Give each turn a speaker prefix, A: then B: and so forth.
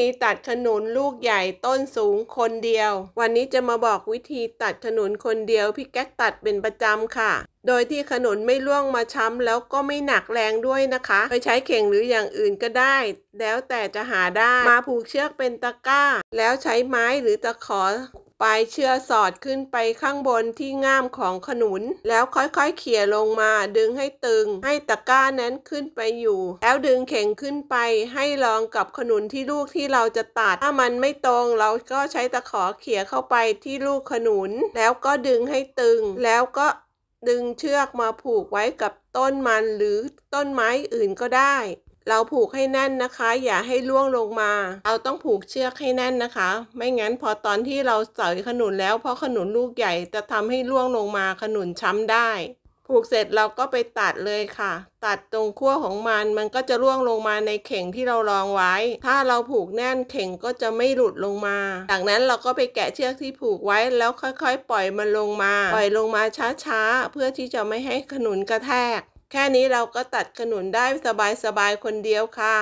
A: ธีตัดขนุนลูกใหญ่ต้นสูงคนเดียว วันนี้จะมาบอกวิธีตัดขนุนคนเดียวพี่แก๊กตัดเป็นประจำค่ะ โดยที่ขนุนไม่ล่วงมาช้ำแล้วก็ไม่หนักแรงด้วยนะคะ ไปใช้เข่งหรืออย่างอื่นก็ได้ แล้วแต่จะหาได้ มาผูกเชือกเป็นตะกร้า แล้วใช้ไม้หรือตะขอปลายเชือกสอดขึ้นไปข้างบนที่ง่ามของขนุน แล้วค่อยๆเขี่ยลงมา ดึงให้ตึง ให้ตะกร้านั้นขึ้นไปอยู่ แล้วดึงเข่งขึ้นไปให้รองกับขนุนที่ลูกที่เราจะตัด ถ้ามันไม่ตรงเราก็ใช้ตะขอเขี่ยเข้าไปที่ลูกขนุน แล้วก็ดึงให้ตึง แล้วก็ดึงเชือกมาผูกไว้กับต้นมันหรือต้นไม้อื่นก็ได้เราผูกให้แน่นนะคะ อย่าให้ล่วงลงมา เราต้องผูกเชือกให้แน่นนะคะ ไม่งั้นพอตอนที่เราใส่ขนุนแล้วเพราะขนุนลูกใหญ่จะทำให้ล่วงลงมาขนุนช้ำได้ ผูกเสร็จเราก็ไปตัดเลยค่ะ ตัดตรงขั้วของมันมันก็จะล่วงลงมาในเข่งที่เรารองไว้ ถ้าเราผูกแน่นเข่งก็จะไม่หลุดลงมาจากนั้นเราก็ไปแกะเชือกที่ผูกไว้แล้วค่อยๆ ปล่อยมันลงมา ปล่อยลงมาช้าๆเพื่อที่จะไม่ให้ขนุนกระแทกแค่นี้เราก็ตัดขนุนได้สบายๆคนเดียวค่ะ